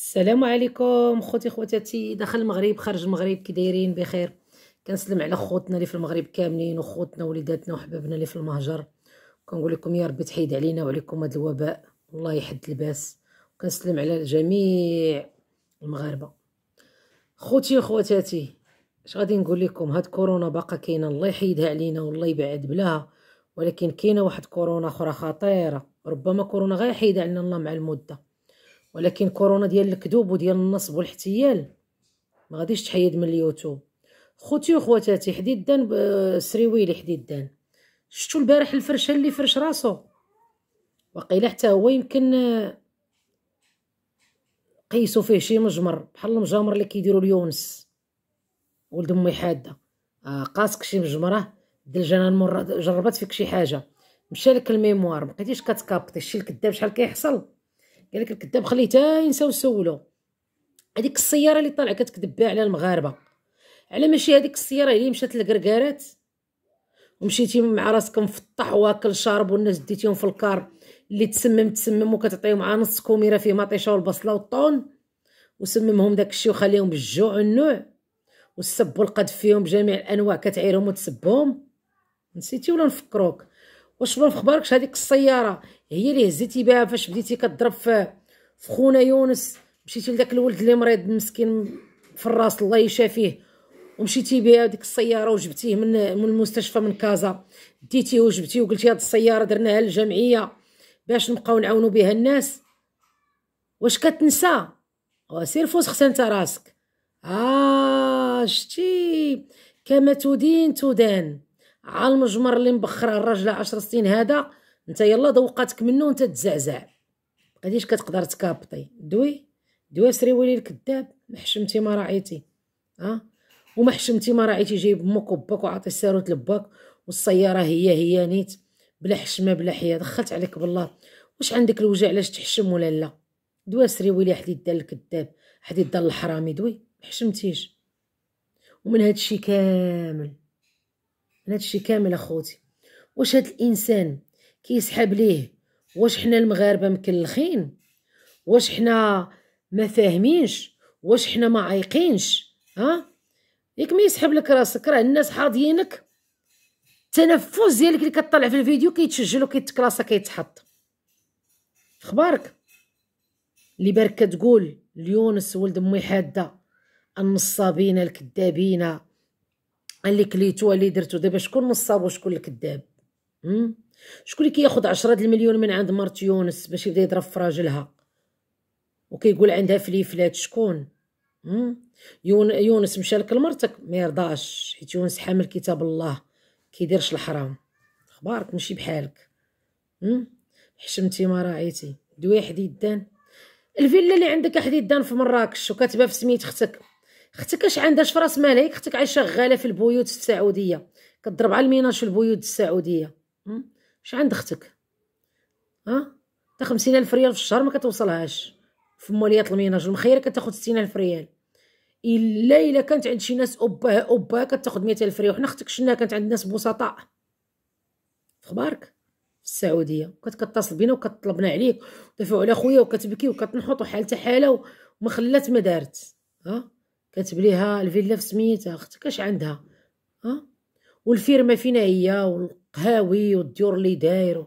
السلام عليكم خوتي خواتاتي داخل المغرب خارج المغرب كي دايرين بخير كنسلم على خوتنا اللي في المغرب كاملين وخوتنا وليداتنا وحبابنا اللي في المهجر كنقول لكم يا ربي تحيد علينا وعليكم هذا الوباء الله يحد الباس وكنسلم على جميع المغاربه خوتي وخواتاتي اش غادي نقول لكم هاد كورونا باقا كاينه الله يحيدها علينا والله يبعد بلاها ولكن كاينه واحد كورونا اخرى خطيره ربما كورونا غير يحيدها علينا الله مع المده ولكن كورونا ديال الكذوب وديال النصب والاحتيال ما غاديش تحيد من اليوتيوب خوتي وخواتاتي حديدان سريويلي حديدان شفتوا البارح الفرشه اللي فرش راسو وقيل حتى هو يمكن آه، قيسوا فيه شي مجمر بحال المجامر اللي كيديروا اليونس ولد امي حاده آه قاسك شي مجمره دلجان المره جربت فيك شي حاجه مشى لك الميموار مبقيتيش كتكابطي شي الكذاب شحال كيحصل قال لك الكذاب خليه تا ينساو يسولو هذيك السياره اللي طالعه كتكذب بها على المغاربه على ماشي هذيك السياره اللي مشات للكركارات ومشيتي مع راسك مفطح واكل شارب والناس ديتيهم في الكار اللي تسمم تسمم وكتعطيهم مع نص كوميره فيه مطيشه والبصله والطون وسممهم داك الشيء وخليهم بالجوع والنوع والسب والقذف فيهم جميع الانواع كتعيرهم وتسبهم نسيتي ولا نفكروك واش ما في خباركش هذيك السياره هي اللي هزيتي بها فاش بديتي كضرب في خونا يونس مشيتي لذاك الولد اللي مريض مسكين في الراس الله يشافيه ومشيتي بها ديك السياره وجبتيه من من المستشفى من كازا ديتيه وجبتيه وقلتي هاد السياره درناها للجمعيه باش نبقاو نعاونوا بها الناس واش كتنسى سير فوز خسن انت راسك اه شتي كما تدين تدان على المجمر اللي مبخرها الراجل 10 سنين هذا انت يلا ذوقاتك منه وانت تزعزع غاديش كتقدر تكابطي دوي دوي سري ولي الكذاب محشمتي ما راعيتي ها ومحشمتي حشمتي ما راعيتي جايب امك وباك وعاطي الساروت لباك والسياره هي هي نيت بلا حشمه بلا حياه دخلت عليك بالله واش عندك الوجع علاش تحشم ولا لا دوي سري ولي حد يدال الكذاب حد يدال الحرامي دوي محشمتيش ومن هادشي كامل من هادشي كامل اخوتي واش هاد الانسان كيسحب ليه واش حنا المغاربه مكلخين واش حنا ما فاهمينش واش حنا ما عايقينش ها ياك ما يسحب لك راسك راه الناس حاضينك التنفس ديالك اللي كطلع في الفيديو كيتسجل وكيتكلاصا كيتحط اخبارك اللي بارك كتقول ليونس ولد امي حاده النصابين الكذابين اللي كليتو اللي درتو دابا شكون نصاب وشكون الكذاب شكون اللي كياخذ 10 المليون من عند مرت يونس باش يبدا يضرب في راجلها وكيقول عندها فليفلات شكون يون يونس مشى لك لمرتك ما يرضاش حيت يونس حامل كتاب الله كيديرش الحرام اخبارك ماشي بحالك حشمتي ما راعيتي دوي حديدان الفيلا اللي عندك حديدان في مراكش وكاتبه في سميت اختك اختك اش عندها اش فراس مالها اختك عايشه شغاله في البيوت السعوديه كضرب على الميناج في البيوت السعوديه اش عند اختك ها تا خمسين الف ريال في الشهر ما كتوصلهاش في موليات الميناج المخيره كتاخد ستين الف ريال الا الا كانت عند شي ناس اوبا اوبا كتاخد مية الف ريال وحنا اختك شناها كانت عند ناس بسطاء في خبارك في السعوديه كنت كتصل بينا وكطلبنا عليك ودافعوا على خويا وكتبكي وكتنحط وحالتها حاله وما خلات ما دارت ها كاتب ليها الفيلا في سميتها اختك اش عندها ها والفيرمه فينا هي والقهاوي والديور اللي دايرو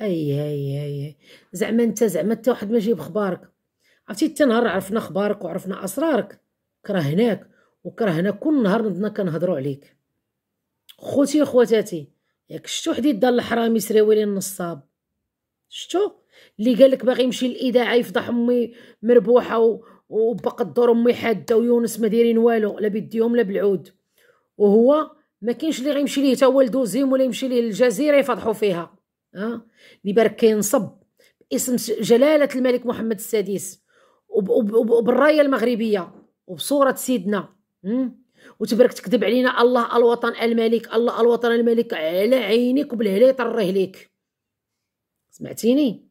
اي اي اي زعما انت زعما حتى واحد ما جايب خبارك عرفتي حتى نهار عرفنا خبارك وعرفنا اسرارك كرهناك وكرهنا كل نهار نضنا كنهضروا عليك خوتي وخواتاتي ياك شتو حديد دار الحرامي سراوي لي النصاب شتو اللي قالك باغي يمشي للاذاعه يفضح امي مربوحه وبقى الدور امي حاده ويونس ما دايرين والو لا بيديهم لا بالعود وهو ما كاينش اللي غيمشي ليه تا هو لدوزيم ولا يمشي ليه للجزيره يفضحوا فيها ها اللي بارك كينصب باسم جلاله الملك محمد السادس وبالرايه المغربيه وبصوره سيدنا وتبارك تكذب علينا الله الوطن الملك الله الوطن الملك على عينيك وبالهلا يطريه ليك سمعتيني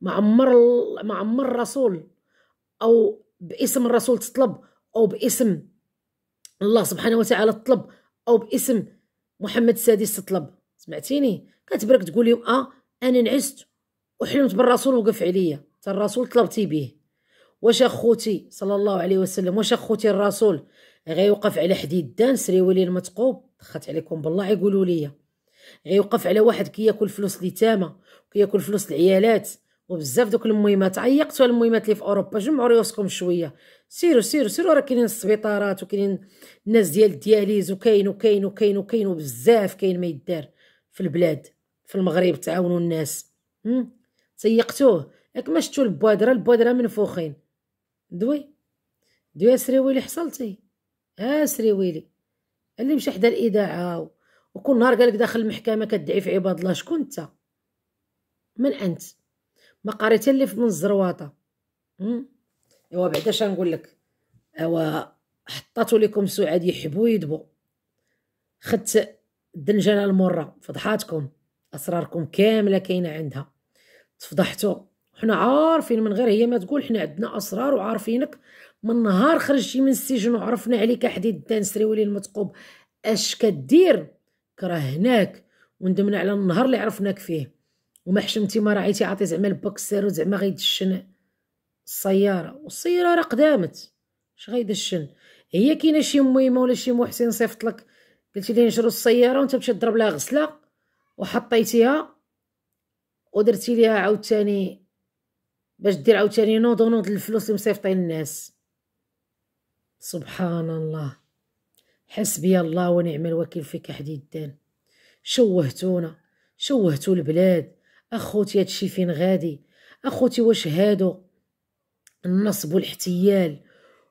ما عمر ما عمر الرسول او باسم الرسول تطلب او باسم الله سبحانه وتعالى تطلب او باسم محمد السادس تطلب سمعتيني كتبرك تقول لهم اه انا نعست وحلمت بالرسول وقف عليا حتى الرسول طلبتي به واش اخوتي صلى الله عليه وسلم واش اخوتي الرسول غيوقف على حديد سري ولي المثقوب دخلت عليكم بالله يقولوا لي غيوقف على واحد كياكل كي فلوس اليتامى كياكل فلوس العيالات وبزاف دوك المهمات عيقتوا على المهمات اللي في اوروبا جمعوا ريوسكم شويه سيروا سيروا سيروا راه كاينين السبيطارات وكاينين الناس ديال الدياليز وكاين وكاين وكاين وكاين وبزاف كاين ما يدار في البلاد في المغرب تعاونوا الناس سيقتوه ياك ما شفتوا البوادره البوادره منفوخين دوي دوي اسري آه، ويلي حصلتي اسري آه، ويلي اللي مشى حدا الاذاعه وكل نهار قالك داخل المحكمه كدعي في عباد الله شكون انت من انت ما قريتي اللي من الزرواطه ايوا بعدا اش نقول لك ايوا حطاتو لكم سعاد يحبوا يدبوا خدت الدنجانه المره فضحاتكم اسراركم كامله كاينه عندها تفضحتو حنا عارفين من غير هي ما تقول حنا عندنا اسرار وعارفينك من نهار خرجتي من السجن وعرفنا عليك حديد الدانسري ولي المثقوب اش كدير كرهناك وندمنا على النهار اللي عرفناك فيه وما حشمتي ما عيتي عاطي زعما البوكسير وزعما غيدشن السياره والسياره راه قدامت اش غيدشن هي كاينه شي ميمه ولا شي محسن صيفط لك قلتي لي نشرو السياره وانت مشيت ضرب لها غسله وحطيتيها ودرتي ليها عاوتاني باش دير عاوتاني نوض ونوض الفلوس اللي مصيفطين الناس سبحان الله حسبي الله ونعم الوكيل فيك حديدان شوهتونا شوهتو البلاد اخوتي هادشي فين غادي اخوتي واش هادو النصب والاحتيال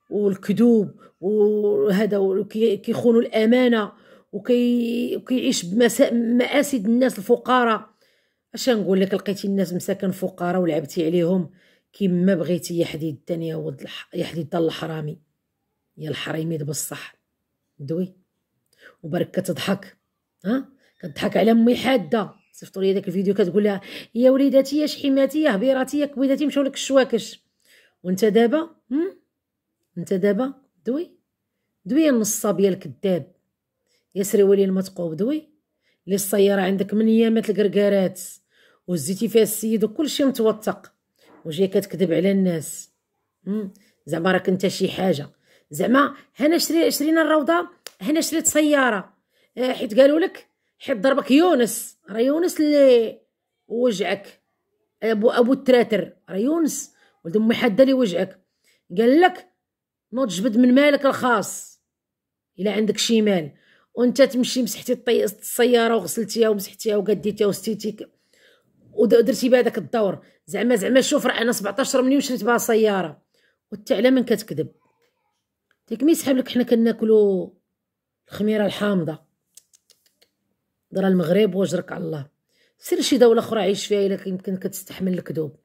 والكذوب وهذا كيخونوا الامانه وكي بمآسي بماسد الناس الفقراء اش نقول لك لقيتي الناس مساكن فقراء ولعبتي عليهم كيما بغيتي يا حديد الدنيا ود الح... يا حديد الحرامي يا الحريميد بصح دوي وبرك كتضحك ها كتضحك على امي حاده صيفطوا لي داك الفيديو كتقول لها يا وليداتي يا شحيماتي يا هبيراتي يا كبيداتي مشاو لك الشواكش وانت دابا انت دابا دوي دوي النصاب يا الكذاب يا سريولي المتقوب دوي لي السياره عندك من يامات الكركارات وزيتي فيها السيد وكلشي متوثق وجاي كتكذب على الناس زعما راك انت شي حاجه زعما هنا شري شرينا الروضه هنا شريت سياره آه، حيت قالوا لك حيت ضربك يونس راه يونس اللي وجعك ابو ابو التراتر راه يونس ولد امي حاده اللي وجعك قال لك نوض جبد من مالك الخاص الا عندك شي مال وانت تمشي مسحتي الطي... السياره وغسلتيها ومسحتيها وقديتيها وستيتيك ودرتي بها داك الدور زعما زعما شوف راه انا 17 مليون شريت بها سياره وانت على من كتكذب تكمي سحب لك حنا كناكلو الخميره الحامضه درا المغرب واجرك على الله سير شي دوله اخرى عيش فيها الا يمكن كتستحمل الكذوب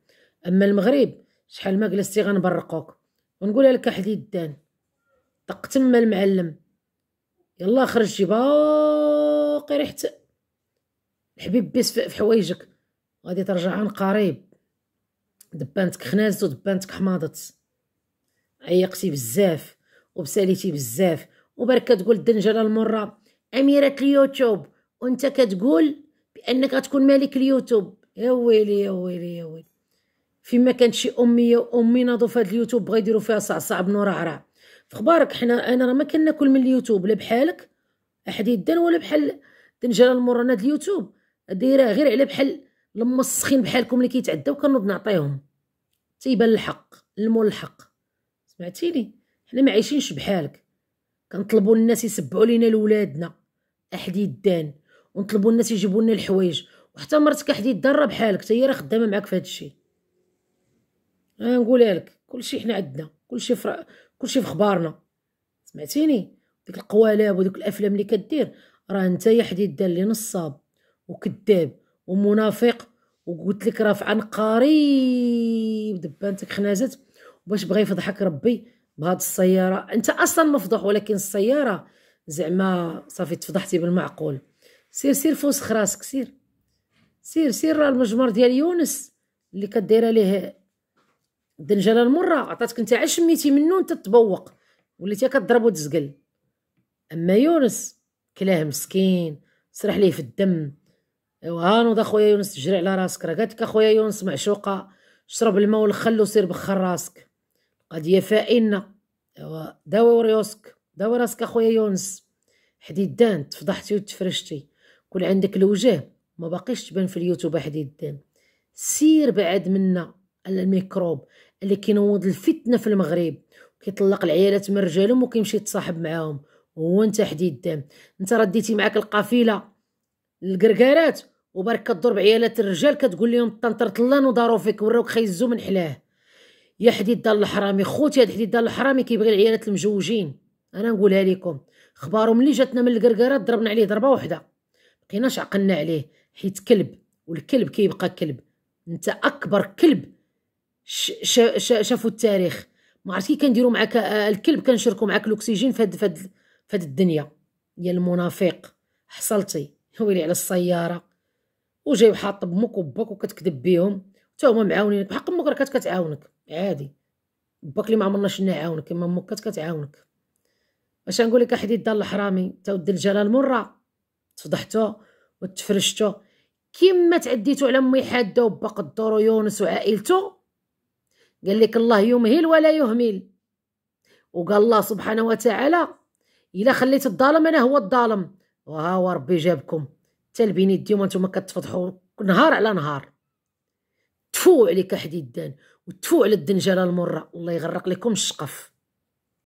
اما المغرب شحال ما جلستي غنبرقوك ونقولها لك حد الدان طق تما المعلم يلا خرجتي باقي ريحت الحبيب بيس في حوايجك غادي ترجع عن قريب دبانتك خنازت ودبانتك حماضت عيقتي بزاف وبساليتي بزاف وبركه تقول الدنجله المره اميره اليوتيوب وانت كتقول بانك غتكون مالك اليوتيوب يا ويلي يا ويلي يا ويلي فيما كانت شي اميه وامي ناضوا في هذا اليوتيوب بغا يديروا فيها صعصع بنورعرع فخبارك حنا انا راه ما كناكل من اليوتيوب لا بحالك احد يدان ولا بحال دنجله المرونه ديال اليوتيوب دايره غير على بحال المسخين بحالكم اللي كيتعداو كنوض نعطيهم تيبان الحق الملحق سمعتيني حنا ما عايشينش بحالك كنطلبوا الناس يسبعوا لينا لولادنا احد يدان ونطلبوا الناس يجيبوا لنا الحوايج وحتى مرتك حديد يتدرب بحالك حتى هي راه خدامه معاك في هذا الشيء انا نقولها لك كلشي حنا عندنا كلشي فرا... كلشي في اخبارنا سمعتيني ديك القوالب ودوك الافلام اللي كدير راه انت حديد دار لي نصاب وكذاب ومنافق وقلت لك راه في قريب دبانتك خنازت باش بغى يفضحك ربي بهاد السياره انت اصلا مفضوح ولكن السياره زعما صافي تفضحتي بالمعقول سير سير فوسخ راسك سير سير سير راه المجمر ديال يونس اللي كدير عليه الدنجله المره عطاتك نتا عاد شميتي منو انت تبوق وليتي كضرب وتزقل اما يونس كلاه مسكين سرح ليه في الدم ايوا هانوض اخويا يونس تجري على راسك راه قالت لك اخويا يونس معشوقه شرب الماء والخل وسير بخر راسك قضيه فائنه ايوا داوي راسك داوي راسك اخويا يونس حديدان تفضحتي وتفرشتي كون عندك الوجه ما باقيش تبان في اليوتيوب واحد يدين سير بعد منا الميكروب اللي كينوض الفتنه في المغرب كيطلق العيالات من رجالهم وكيمشي يتصاحب معاهم هو انت حد يدان انت رديتي معاك القافله الكركارات وبارك كدور بعيالات الرجال كتقول لهم طنطرت طلان نضارو فيك وراوك خيزو من حلاه يا حديد دار الحرامي خوتي هاد حديد دار الحرامي كيبغي العيالات المجوجين انا نقولها لكم اخبارهم اللي جاتنا من الكركارات ضربنا عليه ضربه وحده بقيناش عقلنا عليه حيت كلب والكلب كيبقى كلب انت اكبر كلب شافوا التاريخ ما عرفتي كي كنديروا معاك آه، آه، الكلب كنشركوا معاك الاكسجين فهاد فهاد فهاد الدنيا يا المنافق حصلتي ويلي على السياره وجاي وحاط بمك وباك وكتكذب بيهم حتى هما معاونينك بحق امك راه كانت كتعاونك عادي باك اللي ما عمرنا شنا عاونك اما امك كانت كتعاونك باش نقول لك احد يدار الحرامي تا ود الجلال مره تفضحتو وتفرشتو كيما تعديتو على مي حاده وبا قدرو يونس وعائلته قال لك الله يمهل ولا يهمل وقال الله سبحانه وتعالى الا خليت الظالم انا هو الظالم وها هو ربي جابكم حتى لبيني ديما نتوما كتفضحوا نهار على نهار تفو عليك حديدان وتفو على الدنجاله المره الله يغرق لكم الشقف